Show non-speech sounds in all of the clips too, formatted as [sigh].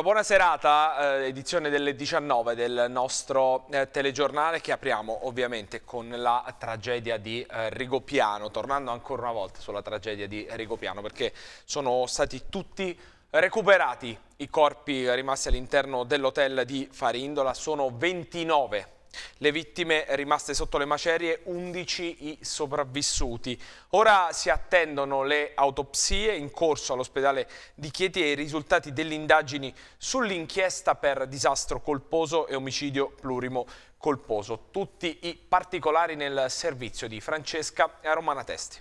Una buona serata, eh, edizione delle 19 del nostro eh, telegiornale che apriamo ovviamente con la tragedia di eh, Rigopiano, tornando ancora una volta sulla tragedia di Rigopiano perché sono stati tutti recuperati i corpi rimasti all'interno dell'hotel di Farindola, sono 29 le vittime rimaste sotto le macerie, 11 i sopravvissuti. Ora si attendono le autopsie in corso all'ospedale di Chieti e i risultati delle indagini sull'inchiesta per disastro colposo e omicidio plurimo colposo. Tutti i particolari nel servizio di Francesca e Romana Testi.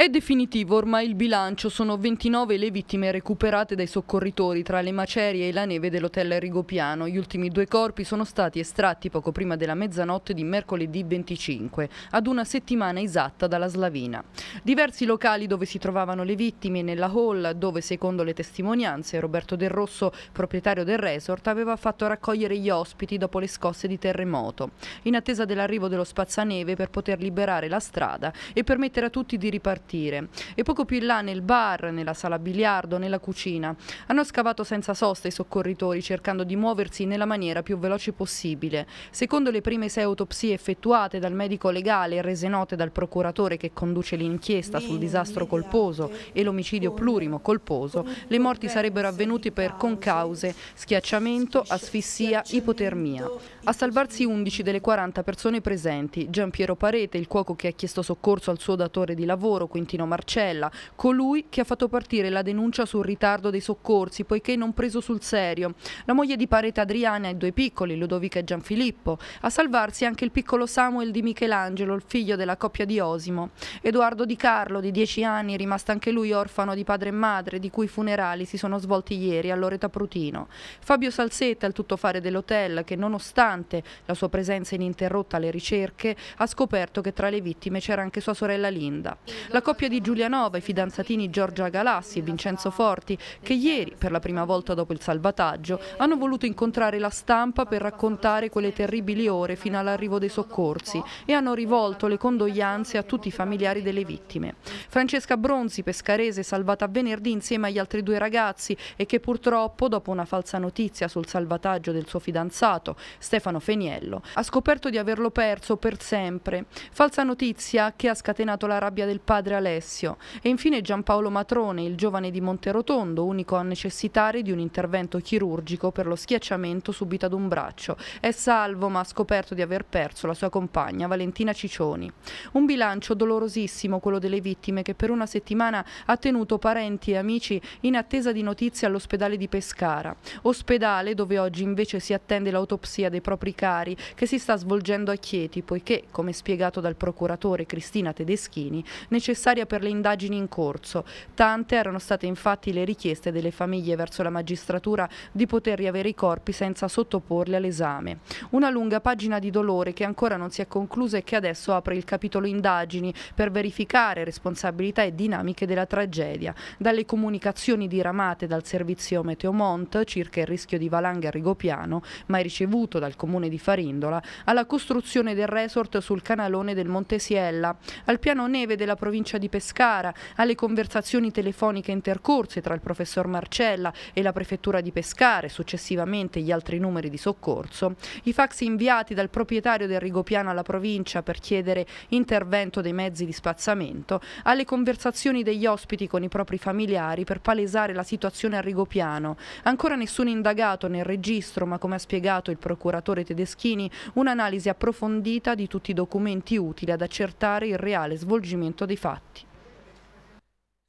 È definitivo ormai il bilancio, sono 29 le vittime recuperate dai soccorritori tra le macerie e la neve dell'hotel Rigopiano. Gli ultimi due corpi sono stati estratti poco prima della mezzanotte di mercoledì 25, ad una settimana esatta dalla Slavina. Diversi locali dove si trovavano le vittime nella hall dove secondo le testimonianze Roberto Del Rosso, proprietario del resort, aveva fatto raccogliere gli ospiti dopo le scosse di terremoto, in attesa dell'arrivo dello spazzaneve per poter liberare la strada e permettere a tutti di ripartire partire. E poco più in là nel bar, nella sala biliardo, nella cucina. Hanno scavato senza sosta i soccorritori cercando di muoversi nella maniera più veloce possibile. Secondo le prime sei autopsie effettuate dal medico legale e rese note dal procuratore che conduce l'inchiesta sul disastro colposo e l'omicidio plurimo colposo, le morti sarebbero avvenute per concause, schiacciamento, asfissia, ipotermia. A salvarsi 11 delle 40 persone presenti, Gian Piero Parete, il cuoco che ha chiesto soccorso al suo datore di lavoro, Quintino Marcella, colui che ha fatto partire la denuncia sul ritardo dei soccorsi, poiché non preso sul serio. La moglie di Parete Adriana e due piccoli, Ludovica e Gianfilippo. A salvarsi anche il piccolo Samuel di Michelangelo, il figlio della coppia di Osimo. Edoardo Di Carlo, di 10 anni, rimasto anche lui orfano di padre e madre, di cui i funerali si sono svolti ieri a Loreta Prutino. Fabio Salsetta, il tuttofare dell'hotel, che nonostante nonostante la sua presenza ininterrotta alle ricerche, ha scoperto che tra le vittime c'era anche sua sorella Linda. La coppia di Giulianova, i fidanzatini Giorgia Galassi e Vincenzo Forti, che ieri, per la prima volta dopo il salvataggio, hanno voluto incontrare la stampa per raccontare quelle terribili ore fino all'arrivo dei soccorsi e hanno rivolto le condoglianze a tutti i familiari delle vittime. Francesca Bronzi, pescarese, salvata venerdì insieme agli altri due ragazzi e che purtroppo, dopo una falsa notizia sul salvataggio del suo fidanzato, Stefano Stefano Feniello. Ha scoperto di averlo perso per sempre. Falsa notizia che ha scatenato la rabbia del padre Alessio. E infine Giampaolo Matrone, il giovane di Monterotondo, unico a necessitare di un intervento chirurgico per lo schiacciamento subito ad un braccio. È salvo ma ha scoperto di aver perso la sua compagna Valentina Ciccioni. Un bilancio dolorosissimo quello delle vittime che per una settimana ha tenuto parenti e amici in attesa di notizie all'ospedale di Pescara, ospedale dove oggi invece si attende l'autopsia dei propri cari che si sta svolgendo a Chieti poiché, come spiegato dal procuratore Cristina Tedeschini, necessaria per le indagini in corso. Tante erano state infatti le richieste delle famiglie verso la magistratura di poter riavere i corpi senza sottoporli all'esame. Una lunga pagina di dolore che ancora non si è conclusa e che adesso apre il capitolo indagini per verificare responsabilità e dinamiche della tragedia. Dalle comunicazioni diramate dal servizio Meteomont circa il rischio di valanga a Rigopiano, mai ricevuto dal comune di Farindola alla costruzione del resort sul canalone del Monte Siella, al piano neve della provincia di Pescara, alle conversazioni telefoniche intercorse tra il professor Marcella e la prefettura di Pescara e successivamente gli altri numeri di soccorso, i fax inviati dal proprietario del Rigopiano alla provincia per chiedere intervento dei mezzi di spazzamento, alle conversazioni degli ospiti con i propri familiari per palesare la situazione a Rigopiano. Ancora nessun indagato nel registro, ma come ha spiegato il procuratore procuratore Tedeschini un'analisi approfondita di tutti i documenti utili ad accertare il reale svolgimento dei fatti.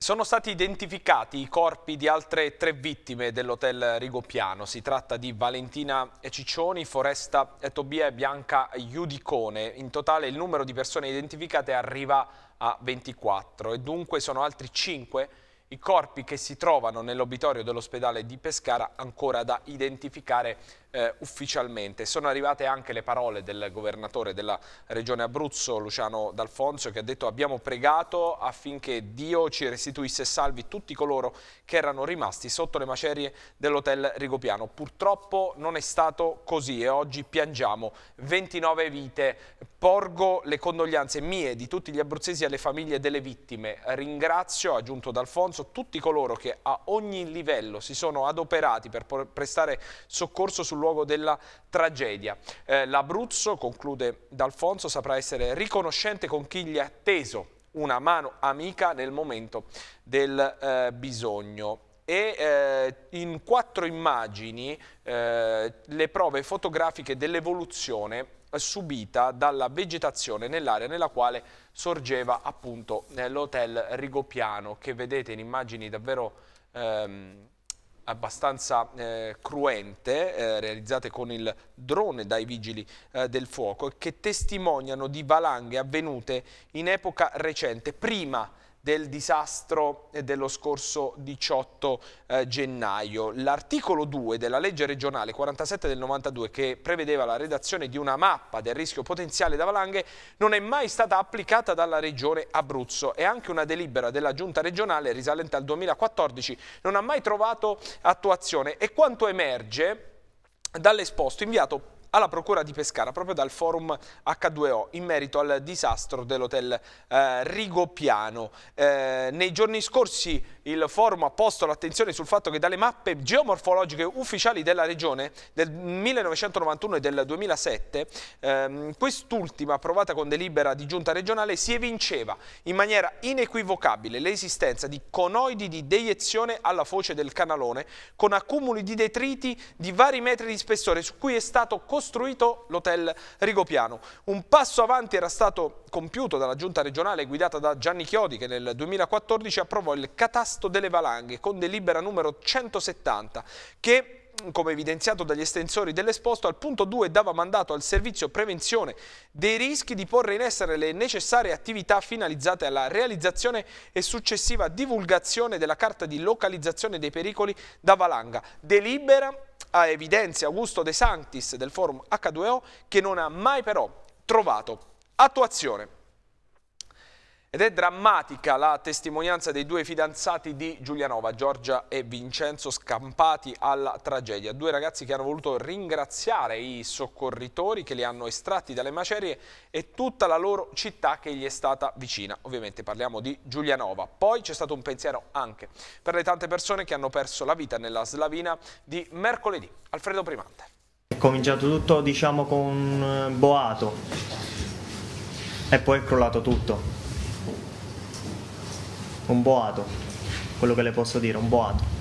Sono stati identificati i corpi di altre tre vittime dell'hotel Rigopiano. Si tratta di Valentina Ciccioni, Foresta Tobia e Bianca Iudicone. In totale il numero di persone identificate arriva a 24 e dunque sono altri 5 i corpi che si trovano nell'obitorio dell'ospedale di Pescara ancora da identificare eh, ufficialmente. Sono arrivate anche le parole del governatore della regione Abruzzo, Luciano D'Alfonso, che ha detto abbiamo pregato affinché Dio ci restituisse salvi tutti coloro che erano rimasti sotto le macerie dell'hotel Rigopiano. Purtroppo non è stato così e oggi piangiamo 29 vite. Porgo le condoglianze mie e di tutti gli abruzzesi alle famiglie delle vittime. Ringrazio, ha aggiunto D'Alfonso, tutti coloro che a ogni livello si sono adoperati per prestare soccorso sul luogo della tragedia. Eh, L'Abruzzo, conclude D'Alfonso, saprà essere riconoscente con chi gli ha teso una mano amica nel momento del eh, bisogno e eh, in quattro immagini eh, le prove fotografiche dell'evoluzione subita dalla vegetazione nell'area nella quale sorgeva appunto l'hotel Rigopiano che vedete in immagini davvero ehm, abbastanza eh, cruente, eh, realizzate con il drone dai vigili eh, del fuoco, che testimoniano di valanghe avvenute in epoca recente, prima del disastro eh, dello scorso 18 eh, gennaio. L'articolo 2 della legge regionale 47 del 92 che prevedeva la redazione di una mappa del rischio potenziale da valanghe non è mai stata applicata dalla regione Abruzzo e anche una delibera della giunta regionale risalente al 2014 non ha mai trovato attuazione e quanto emerge dall'esposto inviato alla Procura di Pescara proprio dal forum H2O in merito al disastro dell'hotel eh, Rigopiano. Eh, nei giorni scorsi il forum ha posto l'attenzione sul fatto che dalle mappe geomorfologiche ufficiali della regione del 1991 e del 2007 ehm, quest'ultima approvata con delibera di giunta regionale si evinceva in maniera inequivocabile l'esistenza di conoidi di deiezione alla foce del canalone con accumuli di detriti di vari metri di spessore su cui è stato costruito costruito l'hotel Rigopiano. Un passo avanti era stato compiuto dalla giunta regionale guidata da Gianni Chiodi che nel 2014 approvò il catasto delle valanghe con delibera numero 170 che come evidenziato dagli estensori dell'esposto, al punto 2 dava mandato al servizio prevenzione dei rischi di porre in essere le necessarie attività finalizzate alla realizzazione e successiva divulgazione della carta di localizzazione dei pericoli da valanga. Delibera a evidenzia Augusto De Sanctis del forum H2O che non ha mai però trovato attuazione. Ed è drammatica la testimonianza dei due fidanzati di Giulianova, Giorgia e Vincenzo, scampati alla tragedia. Due ragazzi che hanno voluto ringraziare i soccorritori che li hanno estratti dalle macerie e tutta la loro città che gli è stata vicina. Ovviamente parliamo di Giulianova. Poi c'è stato un pensiero anche per le tante persone che hanno perso la vita nella slavina di mercoledì. Alfredo Primante. È cominciato tutto diciamo con eh, Boato e poi è crollato tutto un boato, quello che le posso dire, un boato.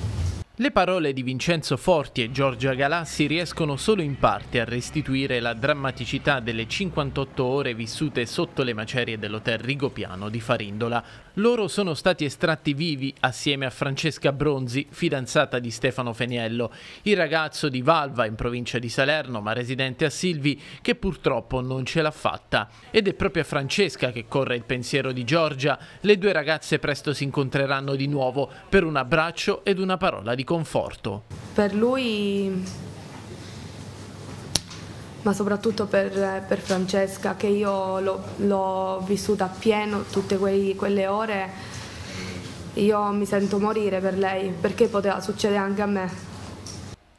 Le parole di Vincenzo Forti e Giorgia Galassi riescono solo in parte a restituire la drammaticità delle 58 ore vissute sotto le macerie dell'hotel Rigopiano di Farindola, loro sono stati estratti vivi assieme a Francesca Bronzi, fidanzata di Stefano Feniello, il ragazzo di Valva in provincia di Salerno ma residente a Silvi che purtroppo non ce l'ha fatta. Ed è proprio a Francesca che corre il pensiero di Giorgia, le due ragazze presto si incontreranno di nuovo per un abbraccio ed una parola di conforto. Per lui ma soprattutto per, per Francesca che io l'ho, l'ho vissuta appieno tutte quei, quelle ore. Io mi sento morire per lei perché poteva succedere anche a me.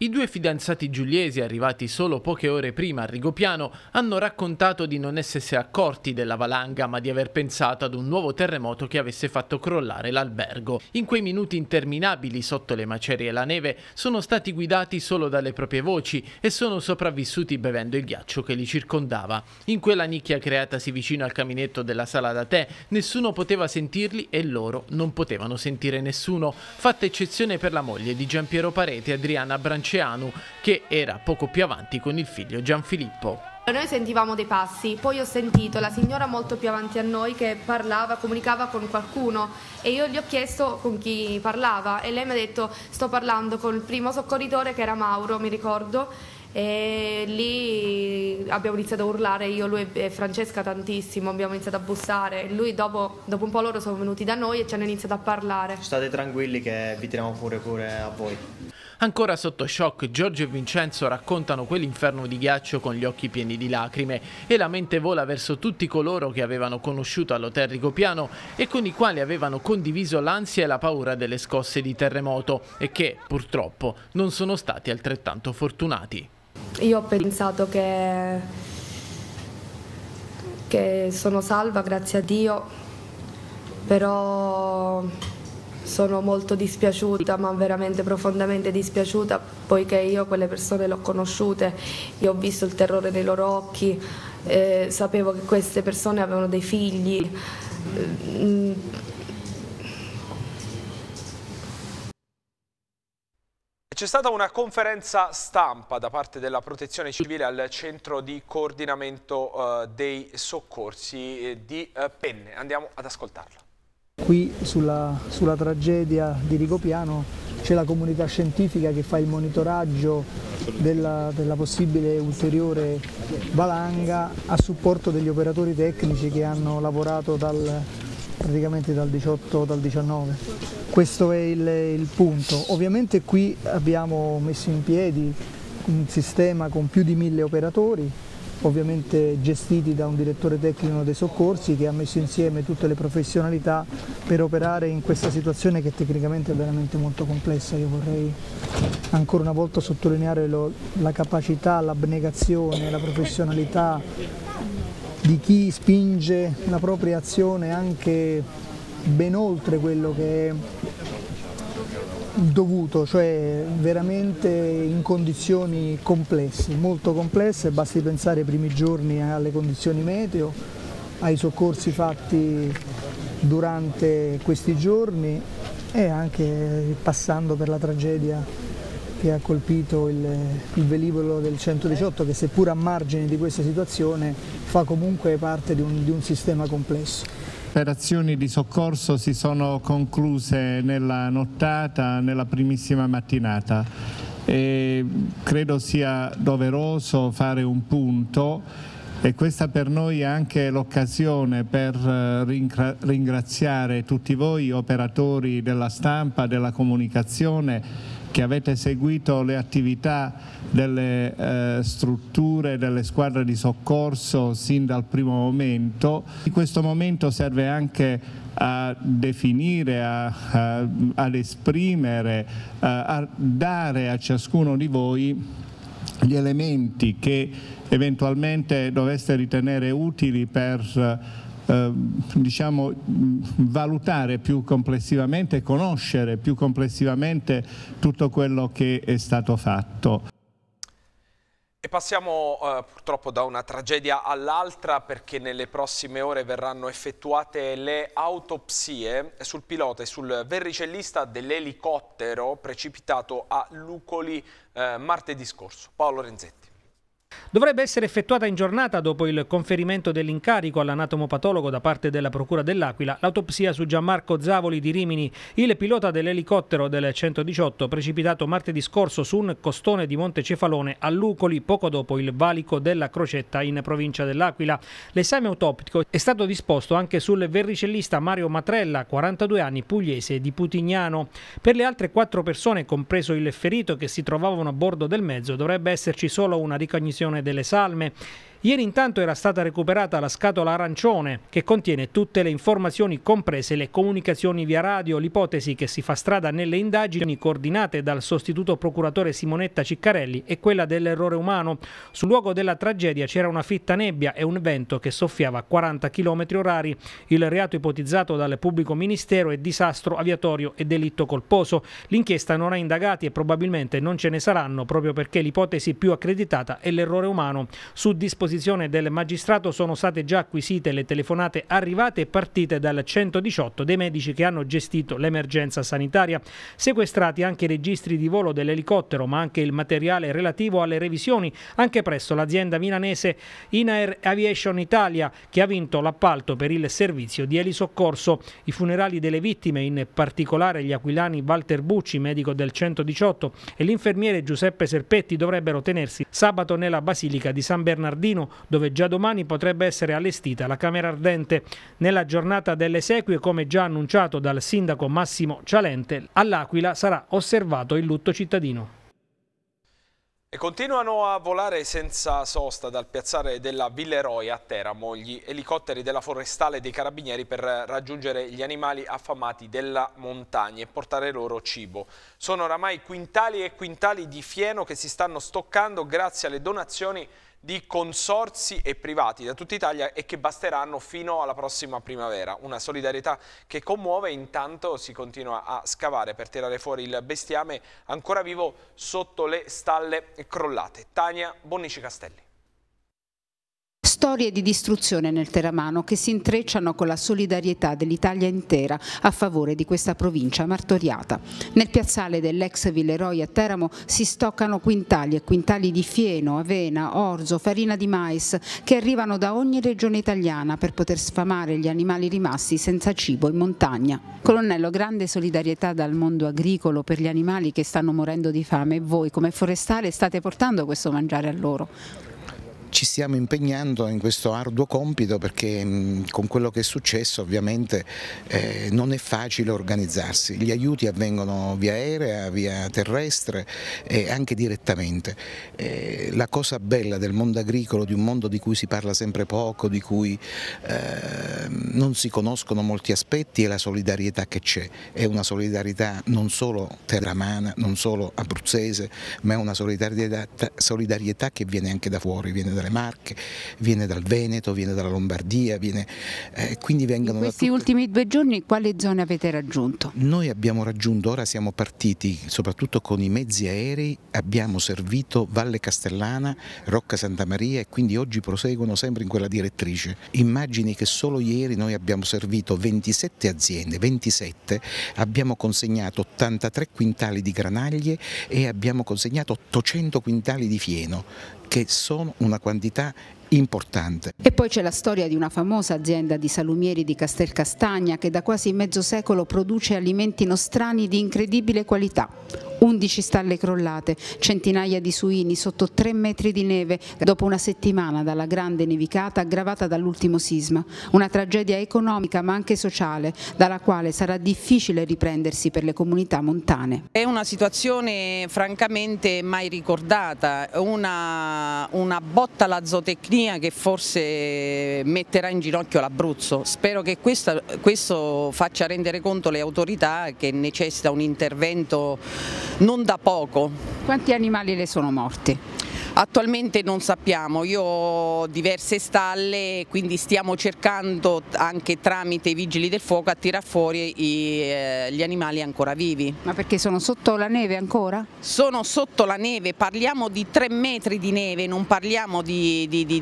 I due fidanzati giuliesi, arrivati solo poche ore prima a Rigopiano, hanno raccontato di non essersi accorti della valanga, ma di aver pensato ad un nuovo terremoto che avesse fatto crollare l'albergo. In quei minuti interminabili sotto le macerie e la neve, sono stati guidati solo dalle proprie voci e sono sopravvissuti bevendo il ghiaccio che li circondava. In quella nicchia creatasi vicino al caminetto della sala da tè, nessuno poteva sentirli e loro non potevano sentire nessuno, fatta eccezione per la moglie di Giampiero Parete e Adriana Branciano Ceanu, che era poco più avanti con il figlio Gianfilippo. Noi sentivamo dei passi, poi ho sentito la signora molto più avanti a noi che parlava, comunicava con qualcuno e io gli ho chiesto con chi parlava e lei mi ha detto sto parlando con il primo soccorritore che era Mauro, mi ricordo, e lì abbiamo iniziato a urlare io, lui e Francesca tantissimo, abbiamo iniziato a bussare lui dopo, dopo, un po' loro sono venuti da noi e ci hanno iniziato a parlare. State tranquilli che vi tiriamo pure pure a voi. Ancora sotto shock, Giorgio e Vincenzo raccontano quell'inferno di ghiaccio con gli occhi pieni di lacrime e la mente vola verso tutti coloro che avevano conosciuto all'hotel Rigopiano e con i quali avevano condiviso l'ansia e la paura delle scosse di terremoto e che, purtroppo, non sono stati altrettanto fortunati. Io ho pensato che, che sono salva, grazie a Dio, però sono molto dispiaciuta, ma veramente profondamente dispiaciuta, poiché io quelle persone le ho conosciute, io ho visto il terrore nei loro occhi, eh, sapevo che queste persone avevano dei figli. Mm. C'è stata una conferenza stampa da parte della Protezione Civile al centro di coordinamento eh, dei soccorsi eh, di eh, Penne. Andiamo ad ascoltarla. Qui sulla, sulla tragedia di Rigopiano c'è la comunità scientifica che fa il monitoraggio della, della, possibile ulteriore valanga a supporto degli operatori tecnici che hanno lavorato dal, praticamente dal 18 dal 19. Questo è il, il punto. Ovviamente qui abbiamo messo in piedi un sistema con più di mille operatori ovviamente gestiti da un direttore tecnico dei soccorsi che ha messo insieme tutte le professionalità per operare in questa situazione che tecnicamente è veramente molto complessa. Io vorrei ancora una volta sottolineare lo, la capacità, l'abnegazione, la professionalità di chi spinge la propria azione anche ben oltre quello che è dovuto, cioè veramente in condizioni complesse, molto complesse, basti pensare ai primi giorni alle condizioni meteo, ai soccorsi fatti durante questi giorni e anche passando per la tragedia che ha colpito il, il velivolo del 118 che seppur a margine di questa situazione fa comunque parte di un, di un sistema complesso. Le azioni di soccorso si sono concluse nella nottata, nella primissima mattinata. E credo sia doveroso fare un punto e questa per noi è anche l'occasione per eh, ringraziare tutti voi operatori della stampa, della comunicazione che avete seguito le attività delle eh, strutture, delle squadre di soccorso sin dal primo momento. In questo momento serve anche a definire, a, a, ad esprimere, a, a dare a ciascuno di voi gli elementi che eventualmente doveste ritenere utili per Ehm, diciamo, valutare più complessivamente, conoscere più complessivamente tutto quello che è stato fatto. E passiamo eh, purtroppo da una tragedia all'altra perché nelle prossime ore verranno effettuate le autopsie sul pilota e sul verricellista dell'elicottero precipitato a Lucoli eh, martedì scorso. Paolo Renzetti. Dovrebbe essere effettuata in giornata dopo il conferimento dell'incarico all'anatomopatologo da parte della Procura dell'Aquila l'autopsia su Gianmarco Zavoli di Rimini, il pilota dell'elicottero del 118 precipitato martedì scorso su un costone di Monte Cefalone a Lucoli poco dopo il valico della Crocetta in provincia dell'Aquila. L'esame autoptico è stato disposto anche sul verricellista Mario Matrella, 42 anni, pugliese di Putignano. Per le altre quattro persone, compreso il ferito che si trovavano a bordo del mezzo, dovrebbe esserci solo una ricognizione revisione delle salme. Ieri intanto era stata recuperata la scatola arancione che contiene tutte le informazioni comprese le comunicazioni via radio, l'ipotesi che si fa strada nelle indagini coordinate dal sostituto procuratore Simonetta Ciccarelli e quella dell'errore umano. Sul luogo della tragedia c'era una fitta nebbia e un vento che soffiava a 40 km orari. Il reato ipotizzato dal pubblico ministero è disastro aviatorio e delitto colposo. L'inchiesta non ha indagati e probabilmente non ce ne saranno proprio perché l'ipotesi più accreditata è l'errore umano. Su disposizione disposizione del magistrato sono state già acquisite le telefonate arrivate e partite dal 118 dei medici che hanno gestito l'emergenza sanitaria, sequestrati anche i registri di volo dell'elicottero, ma anche il materiale relativo alle revisioni, anche presso l'azienda milanese Inair Aviation Italia, che ha vinto l'appalto per il servizio di elisoccorso. I funerali delle vittime, in particolare gli aquilani Walter Bucci, medico del 118, e l'infermiere Giuseppe Serpetti dovrebbero tenersi sabato nella Basilica di San Bernardino Torino, dove già domani potrebbe essere allestita la Camera Ardente. Nella giornata delle sequie, come già annunciato dal sindaco Massimo Cialente, all'Aquila sarà osservato il lutto cittadino. E continuano a volare senza sosta dal piazzale della Villeroia a Teramo gli elicotteri della forestale dei carabinieri per raggiungere gli animali affamati della montagna e portare loro cibo. Sono oramai quintali e quintali di fieno che si stanno stoccando grazie alle donazioni di consorsi e privati da tutta Italia e che basteranno fino alla prossima primavera. Una solidarietà che commuove, intanto si continua a scavare per tirare fuori il bestiame ancora vivo sotto le stalle crollate. Tania Bonnici Castelli storie di distruzione nel Teramano che si intrecciano con la solidarietà dell'Italia intera a favore di questa provincia martoriata. Nel piazzale dell'ex Villeroi a Teramo si stoccano quintali e quintali di fieno, avena, orzo, farina di mais che arrivano da ogni regione italiana per poter sfamare gli animali rimasti senza cibo in montagna. Colonnello, grande solidarietà dal mondo agricolo per gli animali che stanno morendo di fame e voi come forestale state portando questo mangiare a loro? ci stiamo impegnando in questo arduo compito perché mm, con quello che è successo ovviamente eh, non è facile organizzarsi, gli aiuti avvengono via aerea, via terrestre e anche direttamente. Eh, la cosa bella del mondo agricolo, di un mondo di cui si parla sempre poco, di cui eh, non si conoscono molti aspetti è la solidarietà che c'è, è una solidarietà non solo terramana, non solo abruzzese, ma è una solidarietà, solidarietà che viene anche da fuori, viene da dalle Marche, viene dal Veneto, viene dalla Lombardia, viene, eh, quindi vengono In questi tutte... ultimi due giorni quale zone avete raggiunto? Noi abbiamo raggiunto, ora siamo partiti soprattutto con i mezzi aerei, abbiamo servito Valle Castellana, Rocca Santa Maria e quindi oggi proseguono sempre in quella direttrice. Immagini che solo ieri noi abbiamo servito 27 aziende, 27, abbiamo consegnato 83 quintali di granaglie e abbiamo consegnato 800 quintali di fieno che sono una quantità importante. E poi c'è la storia di una famosa azienda di salumieri di Castelcastagna che da quasi mezzo secolo produce alimenti nostrani di incredibile qualità 11 stalle crollate, centinaia di suini sotto 3 metri di neve dopo una settimana dalla grande nevicata aggravata dall'ultimo sisma. Una tragedia economica ma anche sociale dalla quale sarà difficile riprendersi per le comunità montane. È una situazione francamente mai ricordata, una, una botta alla zootecnia che forse metterà in ginocchio l'Abruzzo. Spero che questa, questo faccia rendere conto le autorità che necessita un intervento non da poco. Quanti animali le sono morti? Attualmente non sappiamo, io ho diverse stalle quindi stiamo cercando anche tramite i vigili del fuoco a tirar fuori i, eh, gli animali ancora vivi. Ma perché sono sotto la neve ancora? Sono sotto la neve, parliamo di 3 metri di neve, non parliamo di, di, di,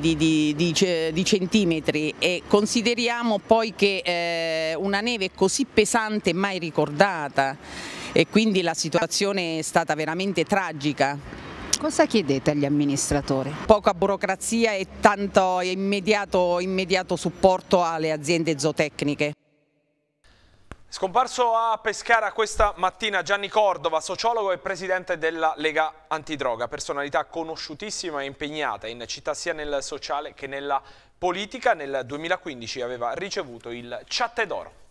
di centimetri e consideriamo poi che eh, una neve così pesante mai ricordata e quindi la situazione è stata veramente tragica. Cosa chiedete agli amministratori? Poca burocrazia e tanto immediato, immediato supporto alle aziende zootecniche. Scomparso a Pescara questa mattina Gianni Cordova, sociologo e presidente della Lega Antidroga, personalità conosciutissima e impegnata in città sia nel sociale che nella politica. Nel 2015 aveva ricevuto il Chatte d'Oro.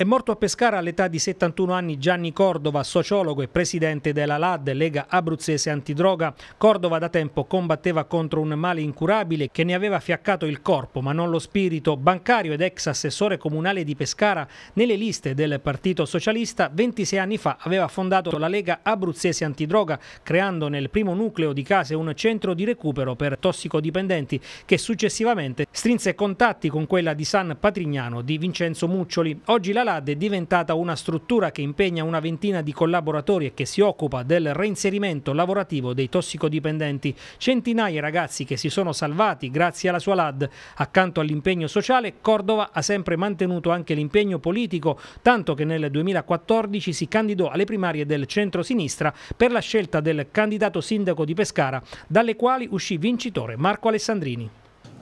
È morto a Pescara all'età di 71 anni Gianni Cordova, sociologo e presidente della LAD, Lega Abruzzese Antidroga. Cordova da tempo combatteva contro un male incurabile che ne aveva fiaccato il corpo ma non lo spirito. Bancario ed ex assessore comunale di Pescara, nelle liste del Partito Socialista, 26 anni fa aveva fondato la Lega Abruzzese Antidroga, creando nel primo nucleo di case un centro di recupero per tossicodipendenti che successivamente strinse contatti con quella di San Patrignano di Vincenzo Muccioli. Oggi la LAD Alcalad è diventata una struttura che impegna una ventina di collaboratori e che si occupa del reinserimento lavorativo dei tossicodipendenti. Centinaia di ragazzi che si sono salvati grazie alla sua LAD. Accanto all'impegno sociale, Cordova ha sempre mantenuto anche l'impegno politico, tanto che nel 2014 si candidò alle primarie del centro-sinistra per la scelta del candidato sindaco di Pescara, dalle quali uscì vincitore Marco Alessandrini.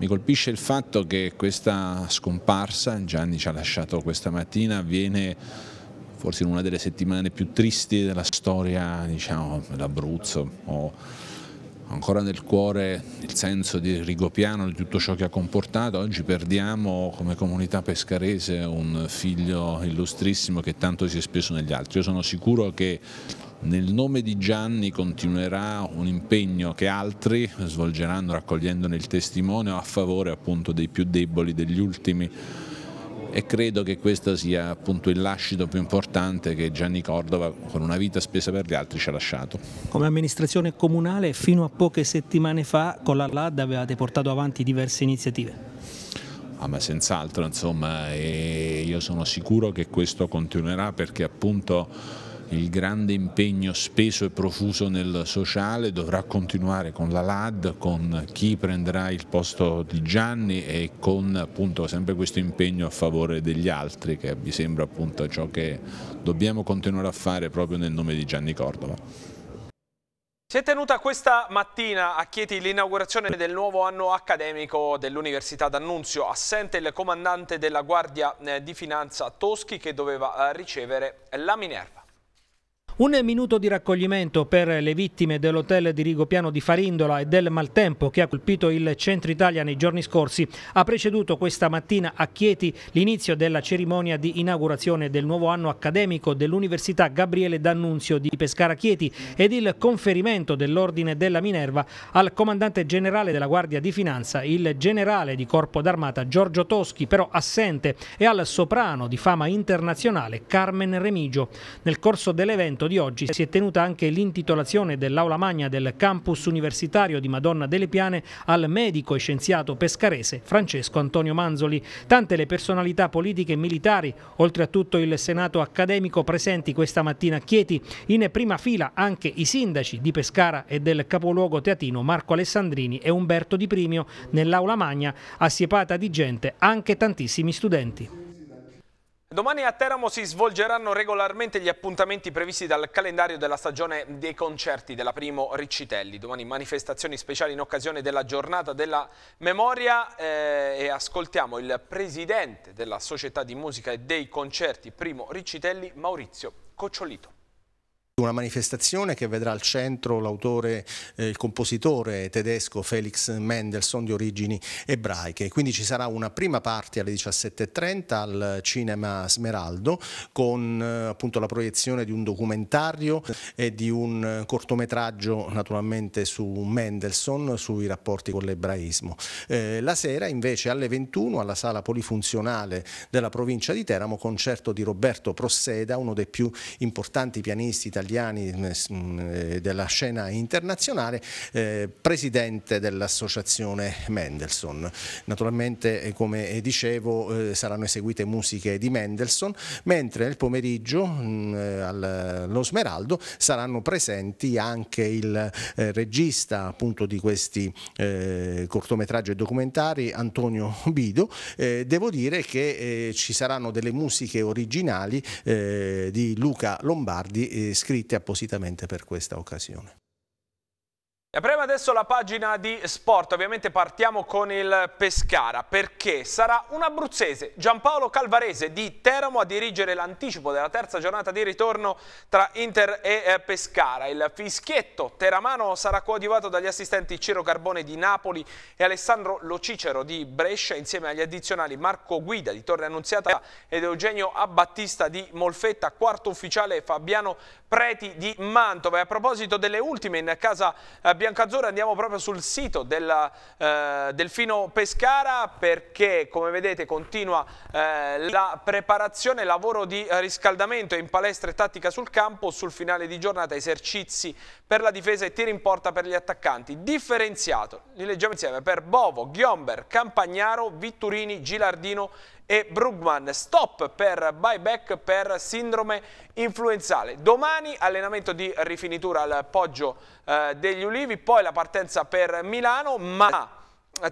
Mi colpisce il fatto che questa scomparsa, Gianni ci ha lasciato questa mattina, avviene forse in una delle settimane più tristi della storia diciamo, dell'Abruzzo. Ho ancora nel cuore il senso di Rigopiano, di tutto ciò che ha comportato. Oggi perdiamo come comunità pescarese un figlio illustrissimo che tanto si è speso negli altri. Io sono sicuro che nel nome di Gianni continuerà un impegno che altri svolgeranno raccogliendone il testimone a favore appunto dei più deboli, degli ultimi e credo che questo sia appunto il lascito più importante che Gianni Cordova con una vita spesa per gli altri ci ha lasciato. Come amministrazione comunale fino a poche settimane fa con la LAD avevate portato avanti diverse iniziative? Ah, ma senz'altro insomma e io sono sicuro che questo continuerà perché appunto il grande impegno speso e profuso nel sociale dovrà continuare con la LAD, con chi prenderà il posto di Gianni e con appunto sempre questo impegno a favore degli altri che mi sembra appunto ciò che dobbiamo continuare a fare proprio nel nome di Gianni Cordova. Si è tenuta questa mattina a Chieti l'inaugurazione del nuovo anno accademico dell'Università d'Annunzio, assente il comandante della Guardia eh, di Finanza Toschi che doveva eh, ricevere la Minerva. Un minuto di raccoglimento per le vittime dell'hotel di Rigopiano di Farindola e del maltempo che ha colpito il centro Italia nei giorni scorsi ha preceduto questa mattina a Chieti l'inizio della cerimonia di inaugurazione del nuovo anno accademico dell'Università Gabriele D'Annunzio di Pescara Chieti ed il conferimento dell'Ordine della Minerva al comandante generale della Guardia di Finanza, il generale di Corpo d'Armata Giorgio Toschi, però assente, e al soprano di fama internazionale Carmen Remigio. Nel corso dell'evento di oggi si è tenuta anche l'intitolazione dell'aula magna del campus universitario di Madonna delle Piane al medico e scienziato pescarese Francesco Antonio Manzoli. Tante le personalità politiche e militari, oltre a tutto il senato accademico presenti questa mattina a Chieti, in prima fila anche i sindaci di Pescara e del capoluogo teatino Marco Alessandrini e Umberto Di Primio nell'aula magna assiepata di gente, anche tantissimi studenti. Domani a Teramo si svolgeranno regolarmente gli appuntamenti previsti dal calendario della stagione dei concerti della Primo Riccitelli. Domani manifestazioni speciali in occasione della giornata della memoria eh, e ascoltiamo il presidente della Società di Musica e dei Concerti Primo Riccitelli, Maurizio Cocciolito una manifestazione che vedrà al centro l'autore, eh, il compositore tedesco Felix Mendelssohn di origini ebraiche. Quindi ci sarà una prima parte alle 17.30 al Cinema Smeraldo con eh, appunto la proiezione di un documentario e di un cortometraggio naturalmente su Mendelssohn, sui rapporti con l'ebraismo. Eh, la sera invece alle 21 alla sala polifunzionale della provincia di Teramo concerto di Roberto Prosseda, uno dei più importanti pianisti italiani italiani mm, mm, eh, della scena internazionale, eh, presidente dell'associazione Mendelssohn. Naturalmente, eh, come dicevo, saranno eseguite musiche di Mendelssohn, mentre nel pomeriggio mm, allo Smeraldo saranno presenti anche il regista appunto di questi cortometraggi e documentari, Antonio Bido. devo dire che ci saranno delle musiche originali di Luca Lombardi scritte scritte appositamente per questa occasione. Apriamo adesso la pagina di sport, ovviamente partiamo con il Pescara perché sarà un abruzzese, Giampaolo Calvarese di Teramo a dirigere l'anticipo della terza giornata di ritorno tra Inter e eh, Pescara. Il fischietto teramano sarà coadiuvato dagli assistenti Ciro Carbone di Napoli e Alessandro Locicero di Brescia insieme agli addizionali Marco Guida di Torre Annunziata ed Eugenio Abbattista di Molfetta, quarto ufficiale Fabiano Preti di Mantova. E a proposito delle ultime in casa Brescia, eh, biancazzurra andiamo proprio sul sito della eh, Delfino Pescara perché come vedete continua eh, la preparazione, lavoro di riscaldamento in palestra e tattica sul campo, sul finale di giornata esercizi per la difesa e tiri in porta per gli attaccanti, differenziato, li leggiamo insieme per Bovo, Ghiomber, Campagnaro, Vitturini, Gilardino e Brugman. Stop per buyback per sindrome influenzale. Domani allenamento di rifinitura al Poggio eh, degli Ulivi, poi la partenza per Milano, ma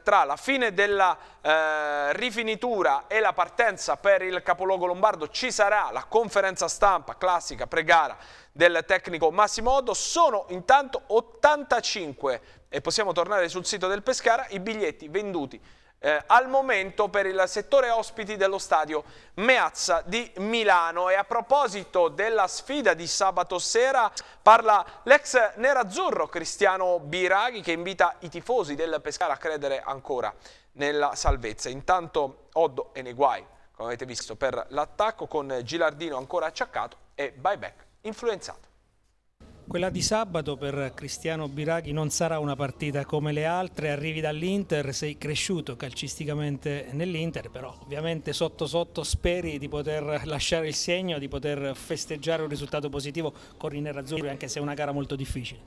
tra la fine della eh, rifinitura e la partenza per il capoluogo lombardo ci sarà la conferenza stampa classica pregara del tecnico Massimo Oddo. Sono intanto 85 e possiamo tornare sul sito del Pescara i biglietti venduti eh, al momento per il settore ospiti dello stadio Meazza di Milano. E a proposito della sfida di sabato sera parla l'ex nerazzurro Cristiano Biraghi che invita i tifosi del Pescara a credere ancora nella salvezza. Intanto Oddo è nei guai, come avete visto, per l'attacco con Gilardino ancora acciaccato e buyback influenzato. Quella di sabato per Cristiano Biraghi non sarà una partita come le altre, arrivi dall'Inter, sei cresciuto calcisticamente nell'Inter, però ovviamente sotto sotto speri di poter lasciare il segno, di poter festeggiare un risultato positivo con i nerazzurri, anche se è una gara molto difficile.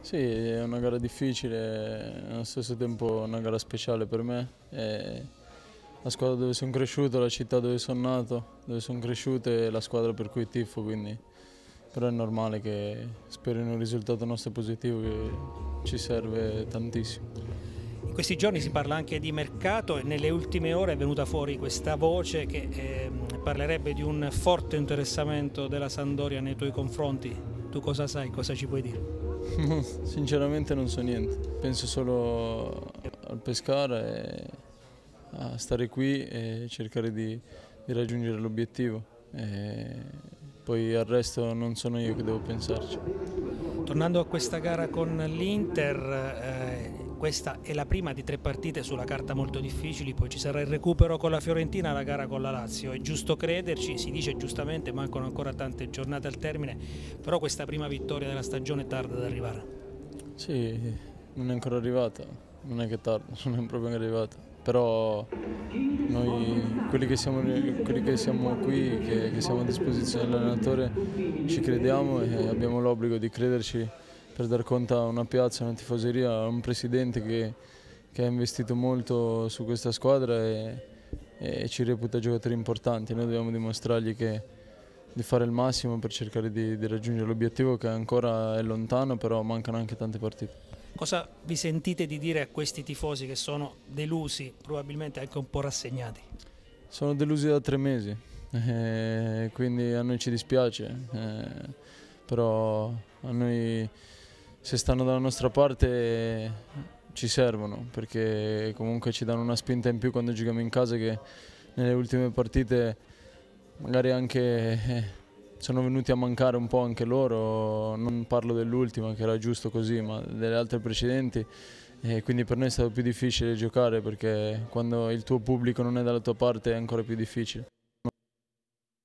Sì, è una gara difficile, allo stesso tempo una gara speciale per me. È la squadra dove sono cresciuto, la città dove sono nato, dove sono cresciuto e la squadra per cui tifo, quindi però è normale che spero in un risultato nostro positivo che ci serve tantissimo. In questi giorni si parla anche di mercato e nelle ultime ore è venuta fuori questa voce che eh, parlerebbe di un forte interessamento della Sandoria nei tuoi confronti. Tu cosa sai, cosa ci puoi dire? [laughs] Sinceramente non so niente, penso solo al pescare e a stare qui e cercare di, di raggiungere l'obiettivo. E poi al resto non sono io che devo pensarci. Tornando a questa gara con l'Inter, eh, questa è la prima di tre partite sulla carta molto difficili, poi ci sarà il recupero con la Fiorentina, la gara con la Lazio, è giusto crederci, si dice giustamente, mancano ancora tante giornate al termine, però questa prima vittoria della stagione è tarda ad arrivare. Sì, non è ancora arrivata, non è che è tarda, [laughs] non è proprio arrivata però noi quelli che siamo, quelli che siamo qui, che, che, siamo a disposizione dell'allenatore, ci crediamo e abbiamo l'obbligo di crederci per dar conto a una piazza, a una tifoseria, a un presidente che, che ha investito molto su questa squadra e, e ci reputa giocatori importanti. Noi dobbiamo dimostrargli che, di fare il massimo per cercare di, di raggiungere l'obiettivo che ancora è lontano, però mancano anche tante partite. Cosa vi sentite di dire a questi tifosi che sono delusi, probabilmente anche un po' rassegnati? Sono delusi da tre mesi, eh, quindi a noi ci dispiace, eh, però a noi se stanno dalla nostra parte ci servono perché comunque ci danno una spinta in più quando giochiamo in casa che nelle ultime partite magari anche... Eh, sono venuti a mancare un po' anche loro, non parlo dell'ultima che era giusto così, ma delle altre precedenti. E quindi per noi è stato più difficile giocare perché quando il tuo pubblico non è dalla tua parte è ancora più difficile.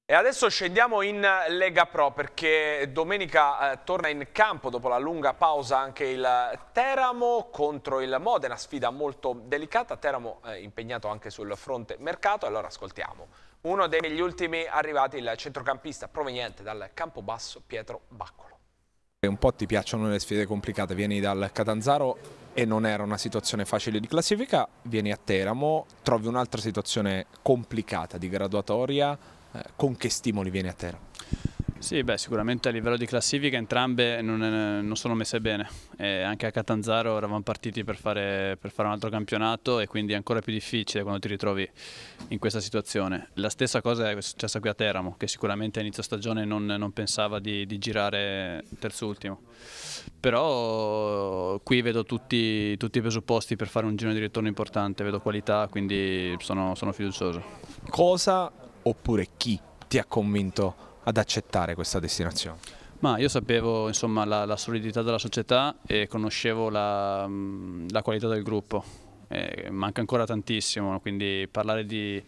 E adesso scendiamo in Lega Pro perché domenica eh, torna in campo dopo la lunga pausa anche il Teramo contro il Modena, sfida molto delicata, Teramo eh, impegnato anche sul fronte mercato, allora ascoltiamo uno degli ultimi arrivati, il centrocampista proveniente dal Campobasso Pietro Baccolo. Un po' ti piacciono le sfide complicate, vieni dal Catanzaro e non era una situazione facile di classifica, vieni a Teramo, trovi un'altra situazione complicata di graduatoria, eh, con che stimoli vieni a Teramo? Sì, beh, sicuramente a livello di classifica entrambe non, non sono messe bene. E anche a Catanzaro eravamo partiti per fare, per fare, un altro campionato e quindi è ancora più difficile quando ti ritrovi in questa situazione. La stessa cosa è successa qui a Teramo, che sicuramente a inizio stagione non, non pensava di, di girare terzultimo. ultimo. Però qui vedo tutti, tutti, i presupposti per fare un giro di ritorno importante, vedo qualità, quindi sono, sono fiducioso. Cosa oppure chi ti ha convinto? ad accettare questa destinazione? Ma io sapevo insomma, la, la, solidità della società e conoscevo la, mm, la qualità del gruppo, eh, manca ancora tantissimo, quindi parlare di,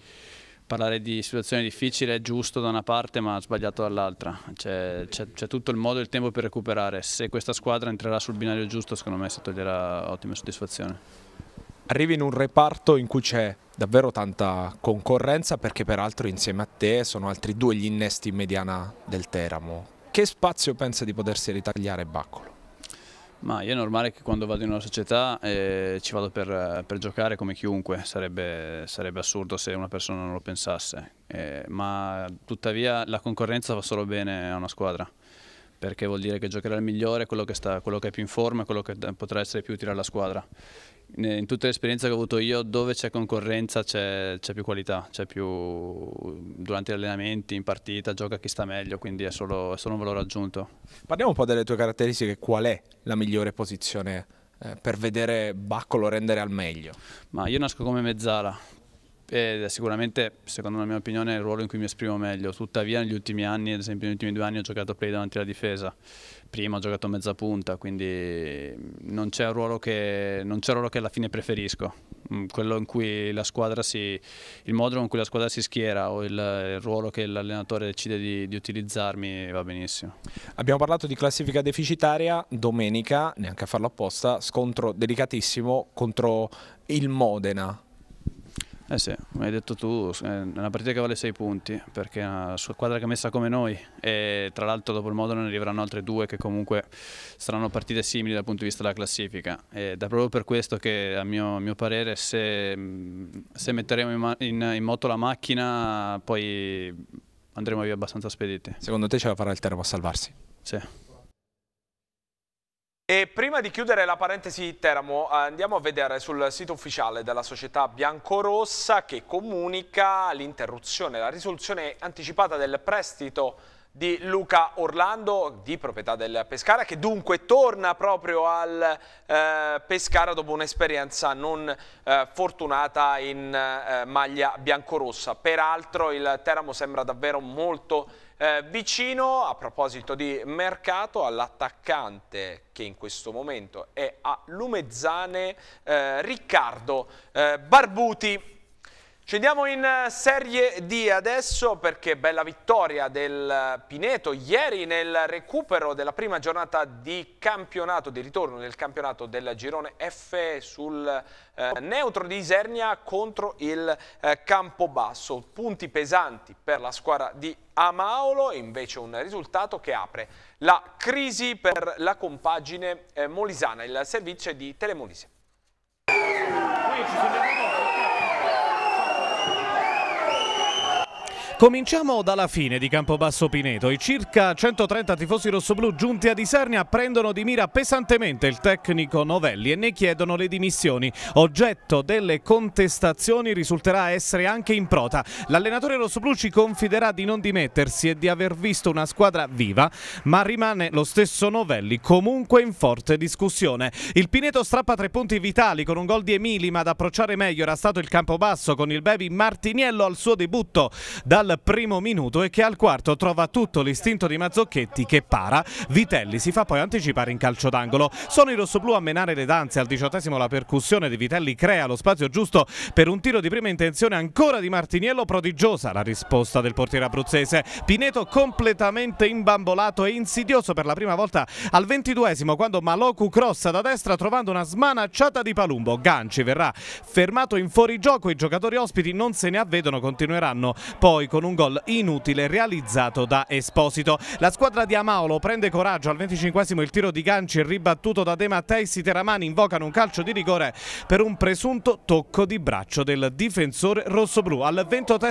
parlare di situazioni difficili è giusto da una parte ma sbagliato dall'altra, c'è, tutto il modo e il tempo per recuperare, se questa squadra entrerà sul binario giusto secondo me si toglierà ottima soddisfazione arrivi in un reparto in cui c'è davvero tanta concorrenza perché peraltro insieme a te sono altri due gli innesti in mediana del Teramo. Che spazio pensa di potersi ritagliare Baccolo? Ma io è normale che quando vado in una società eh, ci vado per, per, giocare come chiunque, sarebbe, sarebbe, assurdo se una persona non lo pensasse, eh, ma tuttavia la concorrenza va solo bene a una squadra perché vuol dire che giocherà il migliore, quello che, sta, quello che è più in forma, quello che potrà essere più utile alla squadra in tutte le esperienze che ho avuto io, dove c'è concorrenza c'è, più qualità, c'è più durante gli allenamenti, in partita, gioca chi sta meglio, quindi è solo, è solo, un valore aggiunto. Parliamo un po' delle tue caratteristiche, qual è la migliore posizione eh, per vedere Baccolo rendere al meglio? Ma io nasco come mezzala, ed è sicuramente, secondo la mia opinione, il ruolo in cui mi esprimo meglio. Tuttavia, negli ultimi anni, ad esempio negli ultimi due anni, ho giocato play davanti alla difesa prima ho giocato mezza punta, quindi non c'è un ruolo che, non c'è ruolo che alla fine preferisco. Mm, quello in cui la squadra si, il modulo in cui la squadra si schiera o il, il ruolo che l'allenatore decide di, di utilizzarmi va benissimo. Abbiamo parlato di classifica deficitaria, domenica, neanche a farlo apposta, scontro delicatissimo contro il Modena. Eh sì, come hai detto tu, eh, è una partita che vale 6 punti perché è una squadra che è messa come noi e tra l'altro dopo il modo ne arriveranno altre due che comunque saranno partite simili dal punto di vista della classifica ed è proprio per questo che a mio, a mio parere se, se metteremo in, in, in moto la macchina poi andremo via abbastanza spediti. Secondo te ce la farà il Teramo a salvarsi? Sì. E prima di chiudere la parentesi Teramo, eh, andiamo a vedere sul sito ufficiale della società biancorossa che comunica l'interruzione, la risoluzione anticipata del prestito di Luca Orlando di proprietà del Pescara che dunque torna proprio al eh, Pescara dopo un'esperienza non eh, fortunata in eh, maglia biancorossa. Peraltro il Teramo sembra davvero molto eh, vicino, a proposito di mercato, all'attaccante che in questo momento è a Lumezzane, eh, Riccardo eh, Barbuti. Scendiamo in eh, Serie D adesso perché bella vittoria del eh, Pineto ieri nel recupero della prima giornata di campionato, di ritorno del campionato del girone F sul eh, neutro di Isernia contro il eh, Campobasso. Punti pesanti per la squadra di Amaolo, invece un risultato che apre la crisi per la compagine eh, molisana, il servizio di Telemolise. Qui ci Cominciamo dalla fine di Campobasso Pineto. I circa 130 tifosi rossoblù giunti a Disernia prendono di mira pesantemente il tecnico Novelli e ne chiedono le dimissioni. Oggetto delle contestazioni risulterà essere anche in prota. L'allenatore rossoblù ci confiderà di non dimettersi e di aver visto una squadra viva, ma rimane lo stesso Novelli comunque in forte discussione. Il Pineto strappa tre punti vitali con un gol di Emili, ma ad approcciare meglio era stato il Campobasso con il baby Martiniello al suo debutto dal primo minuto e che al quarto trova tutto l'istinto di Mazzocchetti che para. Vitelli si fa poi anticipare in calcio d'angolo. Sono i rossoblù a menare le danze. Al diciottesimo la percussione di Vitelli crea lo spazio giusto per un tiro di prima intenzione ancora di Martiniello prodigiosa. La risposta del portiere abruzzese. Pineto completamente imbambolato e insidioso per la prima volta al ventiduesimo quando Maloku crossa da destra trovando una smanacciata di Palumbo. Ganci verrà fermato in fuorigioco. I giocatori ospiti non se ne avvedono, continueranno poi con con un gol inutile realizzato da Esposito. La squadra di Amaolo prende coraggio al 25 il tiro di Ganci ribattuto da De Mattei. I teramani invocano un calcio di rigore per un presunto tocco di braccio del difensore rossoblu. Al 28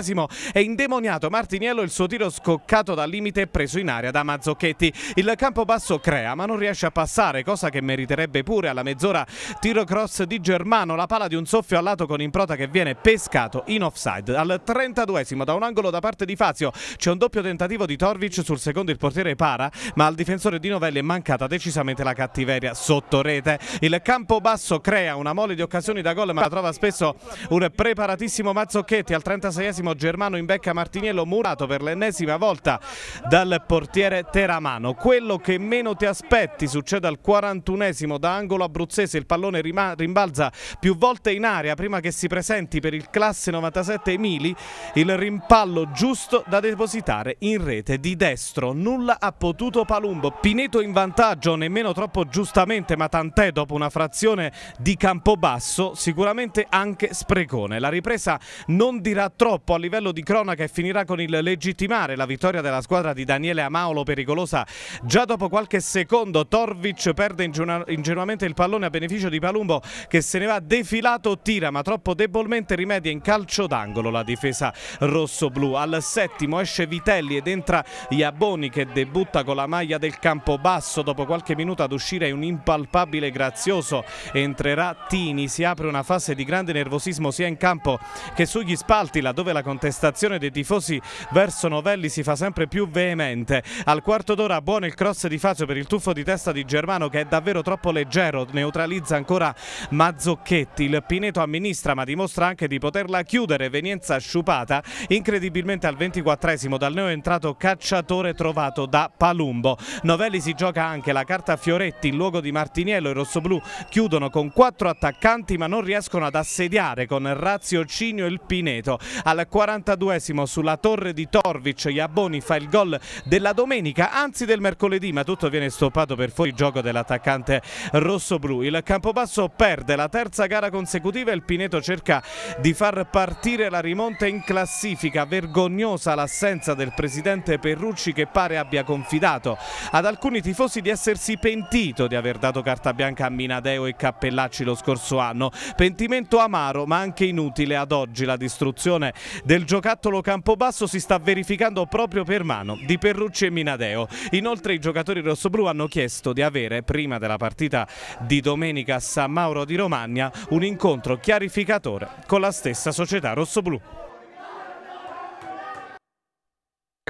è indemoniato Martiniello il suo tiro scoccato dal limite preso in aria da Mazzocchetti. Il campo basso crea ma non riesce a passare, cosa che meriterebbe pure alla mezz'ora. Tiro cross di Germano, la palla di un soffio al lato con improta che viene pescato in offside. Al 32 da un angolo da parte di Fazio. C'è un doppio tentativo di Torvic sul secondo il portiere para, ma al difensore di Novelli è mancata decisamente la cattiveria sotto rete. Il campo basso crea una mole di occasioni da gol, ma la trova spesso un preparatissimo Mazzocchetti. Al 36esimo Germano in becca Martiniello murato per l'ennesima volta dal portiere Teramano. Quello che meno ti aspetti succede al 41esimo da angolo abruzzese, il pallone rimbalza più volte in aria prima che si presenti per il classe 97 Emili, il rimpallo palo giusto da depositare in rete di destro. Nulla ha potuto Palumbo. Pineto in vantaggio, nemmeno troppo giustamente, ma tant'è dopo una frazione di campo basso, sicuramente anche sprecone. La ripresa non dirà troppo a livello di cronaca e finirà con il legittimare la vittoria della squadra di Daniele Amaolo pericolosa. Già dopo qualche secondo Torvic perde ingenuamente il pallone a beneficio di Palumbo che se ne va defilato, tira ma troppo debolmente rimedia in calcio d'angolo la difesa rosso-blu. Al settimo esce Vitelli ed entra Iaboni che debutta con la maglia del campo basso Dopo qualche minuto ad uscire un impalpabile grazioso. Entrerà Tini, si apre una fase di grande nervosismo sia in campo che sugli spalti, laddove la contestazione dei tifosi verso Novelli si fa sempre più veemente. Al quarto d'ora buono il cross di Fazio per il tuffo di testa di Germano che è davvero troppo leggero, neutralizza ancora Mazzocchetti. Il Pineto amministra ma dimostra anche di poterla chiudere, venienza sciupata, incredibilmente probabilmente al 24 dal neoentrato cacciatore trovato da Palumbo. Novelli si gioca anche la carta Fioretti in luogo di Martiniello. I rossoblù chiudono con quattro attaccanti ma non riescono ad assediare con Razio il Pineto. Al 42esimo sulla torre di Torvic Iaboni fa il gol della domenica, anzi del mercoledì, ma tutto viene stoppato per fuori gioco dell'attaccante rossoblù. Il Campobasso perde la terza gara consecutiva e il Pineto cerca di far partire la rimonta in classifica. Vergogna vergognosa l'assenza del presidente Perrucci che pare abbia confidato ad alcuni tifosi di essersi pentito di aver dato carta bianca a Minadeo e Cappellacci lo scorso anno. Pentimento amaro ma anche inutile ad oggi la distruzione del giocattolo Campobasso si sta verificando proprio per mano di Perrucci e Minadeo. Inoltre i giocatori rossoblu hanno chiesto di avere prima della partita di domenica a San Mauro di Romagna un incontro chiarificatore con la stessa società rossoblu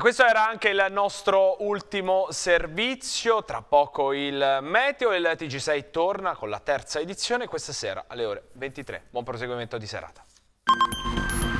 questo era anche il nostro ultimo servizio, tra poco il meteo, il TG6 torna con la terza edizione questa sera alle ore 23. Buon proseguimento di serata.